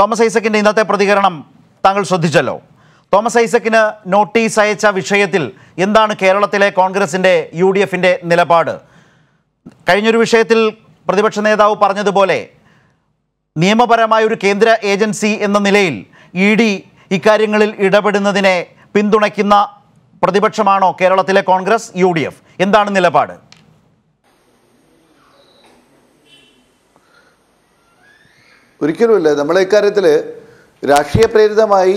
Thomas ഐസക്കിൻ്റെ ഇന്നത്തെ പ്രതികരണം താങ്കൾ ശ്രദ്ധിച്ചല്ലോ തോമസ് ഐസക്കിന് നോട്ടീസ് അയച്ച വിഷയത്തിൽ എന്താണ് കേരളത്തിലെ കോൺഗ്രസിൻ്റെ യു ഡി എഫിൻ്റെ നിലപാട് കഴിഞ്ഞൊരു വിഷയത്തിൽ പ്രതിപക്ഷ നേതാവ് പറഞ്ഞതുപോലെ നിയമപരമായ ഒരു കേന്ദ്ര ഏജൻസി എന്ന നിലയിൽ ഇ ഡി ഇക്കാര്യങ്ങളിൽ ഇടപെടുന്നതിനെ പിന്തുണയ്ക്കുന്ന പ്രതിപക്ഷമാണോ കേരളത്തിലെ കോൺഗ്രസ് യു എന്താണ് നിലപാട് ഒരിക്കലുമില്ല നമ്മളെ ഇക്കാര്യത്തിൽ രാഷ്ട്രീയ പ്രേരിതമായി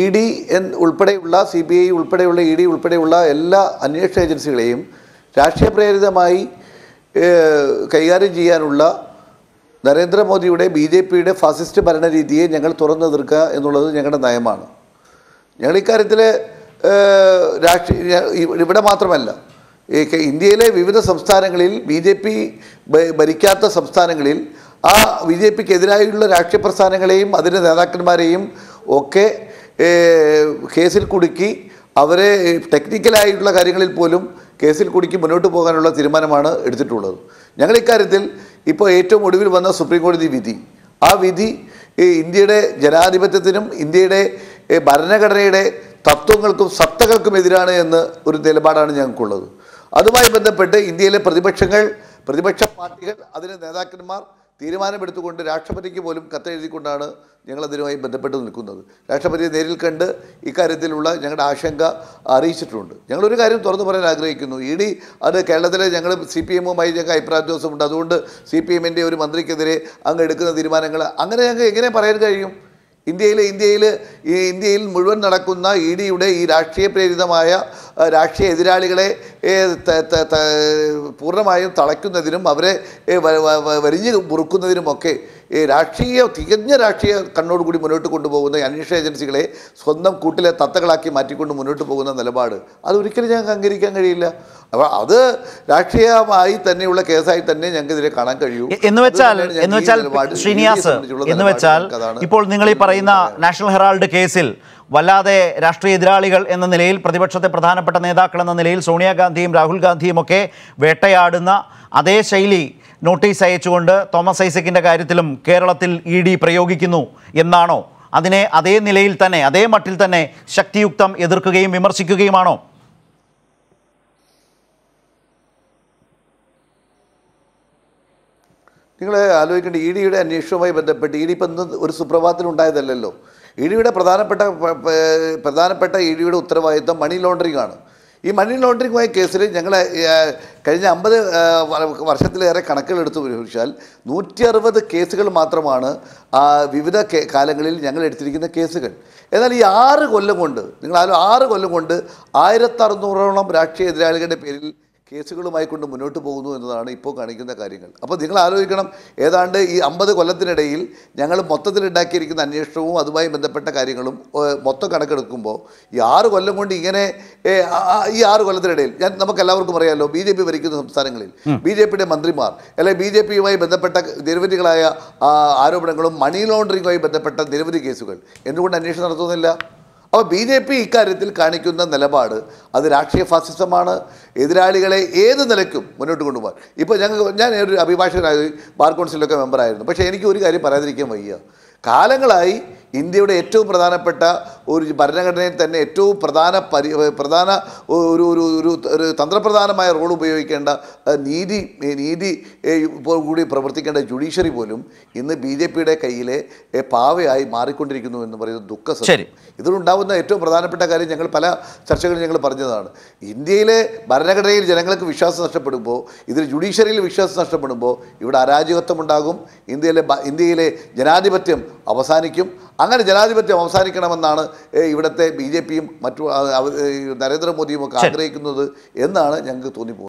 ഇ ഡി എൻ ഉൾപ്പെടെയുള്ള സി ബി ഐ ഉൾപ്പെടെയുള്ള ഇ ഡി ഉൾപ്പെടെയുള്ള എല്ലാ അന്വേഷണ ഏജൻസികളെയും രാഷ്ട്രീയ പ്രേരിതമായി കൈകാര്യം ചെയ്യാനുള്ള നരേന്ദ്രമോദിയുടെ ബി ജെ പിയുടെ ഫാസിസ്റ്റ് ഭരണരീതിയെ ഞങ്ങൾ തുറന്നു നിർക്കുക എന്നുള്ളത് ഞങ്ങളുടെ നയമാണ് ഞങ്ങൾ ഇക്കാര്യത്തിൽ രാഷ്ട്രീയ ഇവിടെ മാത്രമല്ല ഇന്ത്യയിലെ വിവിധ സംസ്ഥാനങ്ങളിൽ ബി ജെ പി ഭരിക്കാത്ത സംസ്ഥാനങ്ങളിൽ ആ ബി ജെ പിക്കെതിരായുള്ള രാഷ്ട്രീയ പ്രസ്ഥാനങ്ങളെയും അതിൻ്റെ നേതാക്കന്മാരെയും ഒക്കെ കേസിൽ കുടുക്കി അവരെ ടെക്നിക്കലായിട്ടുള്ള കാര്യങ്ങളിൽ പോലും കേസിൽ കുടുക്കി മുന്നോട്ട് പോകാനുള്ള തീരുമാനമാണ് എടുത്തിട്ടുള്ളത് ഞങ്ങൾ ഇക്കാര്യത്തിൽ ഇപ്പോൾ ഏറ്റവും ഒടുവിൽ വന്ന സുപ്രീം കോടതി വിധി ആ വിധി ഇന്ത്യയുടെ ജനാധിപത്യത്തിനും ഇന്ത്യയുടെ ഭരണഘടനയുടെ തത്വങ്ങൾക്കും സത്തകൾക്കും എതിരാണ് എന്ന് ഒരു നിലപാടാണ് ഞങ്ങൾക്കുള്ളത് അതുമായി ബന്ധപ്പെട്ട് ഇന്ത്യയിലെ പ്രതിപക്ഷങ്ങൾ പ്രതിപക്ഷ പാർട്ടികൾ അതിലെ നേതാക്കന്മാർ തീരുമാനമെടുത്തുകൊണ്ട് രാഷ്ട്രപതിക്ക് പോലും കത്തെഴുതിക്കൊണ്ടാണ് ഞങ്ങളതിനുമായി ബന്ധപ്പെട്ട് നിൽക്കുന്നത് രാഷ്ട്രപതിയെ നേരിൽ കണ്ട് ഇക്കാര്യത്തിലുള്ള ഞങ്ങളുടെ ആശങ്ക അറിയിച്ചിട്ടുണ്ട് ഞങ്ങളൊരു കാര്യം തുറന്നു പറയാൻ ആഗ്രഹിക്കുന്നു ഇ ഡി അത് കേരളത്തിലെ ഞങ്ങൾ സി പി എമ്മുമായി ഞങ്ങൾക്ക് ദിവസമുണ്ട് അതുകൊണ്ട് സി പി എമ്മിൻ്റെ ഒരു മന്ത്രിക്കെതിരെ അങ്ങ് എടുക്കുന്ന തീരുമാനങ്ങൾ അങ്ങനെ ഞങ്ങൾക്ക് എങ്ങനെ പറയാൻ കഴിയും ഇന്ത്യയിൽ ഇന്ത്യയിൽ ഈ ഇന്ത്യയിൽ മുഴുവൻ നടക്കുന്ന ഇ ഡിയുടെ ഈ രാഷ്ട്രീയ പ്രേരിതമായ രാഷ്ട്രീയ എതിരാളികളെ പൂർണ്ണമായും തളയ്ക്കുന്നതിനും അവരെ വരിഞ്ഞു മുറുക്കുന്നതിനുമൊക്കെ ഈ രാഷ്ട്രീയ തികഞ്ഞ രാഷ്ട്രീയ കണ്ണോടുകൂടി മുന്നോട്ട് കൊണ്ടുപോകുന്ന അന്വേഷണ ഏജൻസികളെ സ്വന്തം കൂട്ടിലെ തത്തകളാക്കി മാറ്റിക്കൊണ്ട് മുന്നോട്ട് പോകുന്ന നിലപാട് അതൊരിക്കലും ഞങ്ങൾക്ക് അംഗീകരിക്കാൻ കഴിയില്ല അപ്പോൾ അത് രാഷ്ട്രീയമായി തന്നെയുള്ള കേസായി തന്നെ ഞങ്ങൾക്കെതിരെ കാണാൻ കഴിയൂ എന്ന് വെച്ചാൽ എന്ന് വെച്ചാൽ ശ്രീനിവാസ് എന്ന് വെച്ചാൽ ഇപ്പോൾ നിങ്ങൾ ഈ പറയുന്ന നാഷണൽ ഹെറാൾഡ് കേസിൽ വല്ലാതെ രാഷ്ട്രീയ എതിരാളികൾ എന്ന നിലയിൽ പ്രതിപക്ഷത്തെ പ്രധാനപ്പെട്ട നേതാക്കൾ എന്ന നിലയിൽ സോണിയാഗാന്ധിയും രാഹുൽ ഗാന്ധിയും ഒക്കെ വേട്ടയാടുന്ന അതേ ശൈലി നോട്ടീസ് അയച്ചുകൊണ്ട് തോമസ് ഐസക്കിൻ്റെ കാര്യത്തിലും കേരളത്തിൽ ഇ ഡി പ്രയോഗിക്കുന്നു എന്നാണോ അതിനെ അതേ നിലയിൽ തന്നെ അതേ മട്ടിൽ തന്നെ ശക്തിയുക്തം എതിർക്കുകയും വിമർശിക്കുകയുമാണോ നിങ്ങൾ ആലോചിക്കേണ്ട ഇ ഡിയുടെ അന്വേഷണവുമായി ബന്ധപ്പെട്ട് ഇ ഡി ഇപ്പം ഒരു സുപ്രഭാതത്തിലുണ്ടായതല്ലല്ലോ ഇ ഡിയുടെ പ്രധാനപ്പെട്ട പ്രധാനപ്പെട്ട ഇ ഡിയുടെ ഉത്തരവാദിത്വം മണി ലോണ്ടറിംഗ് ആണ് ഈ മണി ലോണ്ടറിങ്ങുമായി കേസിൽ ഞങ്ങൾ കഴിഞ്ഞ അമ്പത് വർഷത്തിലേറെ കണക്കുകളെടുത്ത് പരിശോധിച്ചാൽ നൂറ്റി അറുപത് കേസുകൾ മാത്രമാണ് വിവിധ കാലങ്ങളിൽ ഞങ്ങൾ എടുത്തിരിക്കുന്ന കേസുകൾ എന്നാൽ ഈ ആറ് കൊല്ലം കൊണ്ട് നിങ്ങൾ ആറ് കൊല്ലം കൊണ്ട് ആയിരത്തറുന്നൂറോളം രാഷ്ട്രീയ എതിരാളികളുടെ പേരിൽ കേസുകളുമായി കൊണ്ട് മുന്നോട്ട് പോകുന്നു എന്നതാണ് ഇപ്പോൾ കാണിക്കുന്ന കാര്യങ്ങൾ അപ്പോൾ നിങ്ങൾ ആലോചിക്കണം ഏതാണ്ട് ഈ അമ്പത് കൊല്ലത്തിനിടയിൽ ഞങ്ങൾ മൊത്തത്തിലുണ്ടാക്കിയിരിക്കുന്ന അന്വേഷണവും അതുമായി ബന്ധപ്പെട്ട കാര്യങ്ങളും മൊത്തം കണക്കെടുക്കുമ്പോൾ ഈ ആറ് കൊല്ലം കൊണ്ട് ഇങ്ങനെ ഈ ആറ് കൊല്ലത്തിനിടയിൽ ഞാൻ നമുക്ക് എല്ലാവർക്കും അറിയാമല്ലോ ബി ജെ പി ഭരിക്കുന്ന സംസ്ഥാനങ്ങളിൽ ബി ജെ പിയുടെ മന്ത്രിമാർ അല്ലെങ്കിൽ ബി ജെ പിയുമായി ബന്ധപ്പെട്ട നിരവധികളായ ആരോപണങ്ങളും മണി ലോണ്ടറിങ്ങുമായി ബന്ധപ്പെട്ട നിരവധി കേസുകൾ എന്തുകൊണ്ട് അന്വേഷണം നടത്തുന്നില്ല അപ്പോൾ ബി ജെ പി ഇക്കാര്യത്തിൽ കാണിക്കുന്ന നിലപാട് അത് രാഷ്ട്രീയ ഫാസിസമാണ് എതിരാളികളെ ഏത് നിലയ്ക്കും മുന്നോട്ട് കൊണ്ടുപോകാൻ ഇപ്പോൾ ഞങ്ങൾ ഞാൻ ഒരു അഭിഭാഷകനായി ബാർ കൗൺസിലൊക്കെ മെമ്പറായിരുന്നു പക്ഷേ എനിക്ക് ഒരു കാര്യം പറയാതിരിക്കാൻ വയ്യ കാലങ്ങളായി ഇന്ത്യയുടെ ഏറ്റവും പ്രധാനപ്പെട്ട ഒരു ഭരണഘടനയിൽ തന്നെ ഏറ്റവും പ്രധാന പരി പ്രധാന ഒരു ഒരു ഒരു തന്ത്രപ്രധാനമായ റോൾ ഉപയോഗിക്കേണ്ട നീതി നീതി കൂടി പ്രവർത്തിക്കേണ്ട ജുഡീഷ്യറി പോലും ഇന്ന് ബി ജെ പിയുടെ കയ്യിലെ പാവയായി മാറിക്കൊണ്ടിരിക്കുന്നു എന്ന് പറയുന്നത് ദുഃഖ സത്യം ഇതിലുണ്ടാവുന്ന ഏറ്റവും പ്രധാനപ്പെട്ട കാര്യം ഞങ്ങൾ പല ചർച്ചകളിൽ ഞങ്ങൾ പറഞ്ഞതാണ് ഇന്ത്യയിലെ ഭരണഘടനയിൽ ജനങ്ങൾക്ക് വിശ്വാസം നഷ്ടപ്പെടുമ്പോൾ ഇതിൽ ജുഡീഷ്യറിയിൽ വിശ്വാസം നഷ്ടപ്പെടുമ്പോൾ ഇവിടെ അരാജകത്വം ഉണ്ടാകും ഇന്ത്യയിലെ ഇന്ത്യയിലെ ജനാധിപത്യം അവസാനിക്കും അങ്ങനെ ജനാധിപത്യം അവസാനിക്കണമെന്നാണ് ഇവിടുത്തെ ബി ജെ പിയും മറ്റു നരേന്ദ്രമോദിയും ഒക്കെ ആഗ്രഹിക്കുന്നത് എന്നാണ് ഞങ്ങൾക്ക് തോന്നിപ്പോകുന്നത്